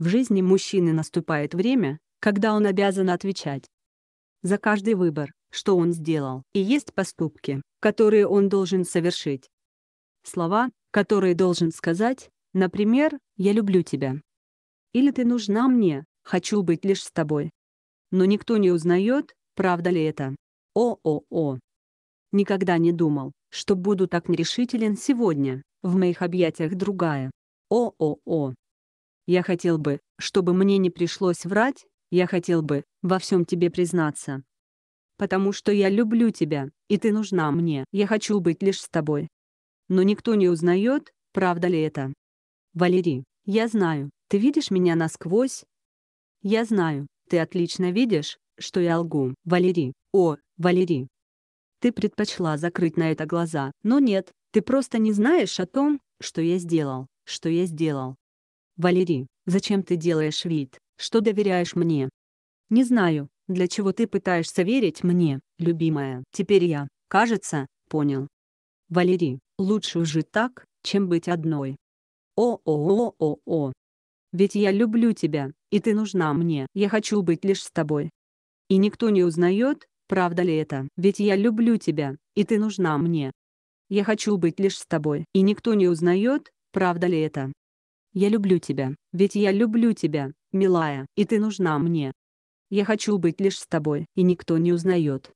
В жизни мужчины наступает время, когда он обязан отвечать за каждый выбор, что он сделал, и есть поступки, которые он должен совершить. Слова, которые должен сказать, например, «я люблю тебя» или «ты нужна мне, хочу быть лишь с тобой». Но никто не узнает, правда ли это. О-о-о. Никогда не думал, что буду так нерешителен сегодня, в моих объятиях другая. О-о-о. Я хотел бы, чтобы мне не пришлось врать, я хотел бы во всем тебе признаться. Потому что я люблю тебя, и ты нужна мне. Я хочу быть лишь с тобой. Но никто не узнает, правда ли это. Валерий, я знаю, ты видишь меня насквозь? Я знаю, ты отлично видишь, что я лгу. Валерий, о, Валерий. Ты предпочла закрыть на это глаза, но нет, ты просто не знаешь о том, что я сделал, что я сделал. Валерий, зачем ты делаешь вид, что доверяешь мне? Не знаю, для чего ты пытаешься верить мне, любимая. Теперь я, кажется, понял. Валерий, лучше уже так, чем быть одной. О-о-о-о-о. Ведь я люблю тебя, и ты нужна мне. Я хочу быть лишь с тобой. И никто не узнает, правда ли это. Ведь я люблю тебя, и ты нужна мне. Я хочу быть лишь с тобой. И никто не узнает, правда ли это. Я люблю тебя, ведь я люблю тебя, милая, и ты нужна мне. Я хочу быть лишь с тобой, и никто не узнает,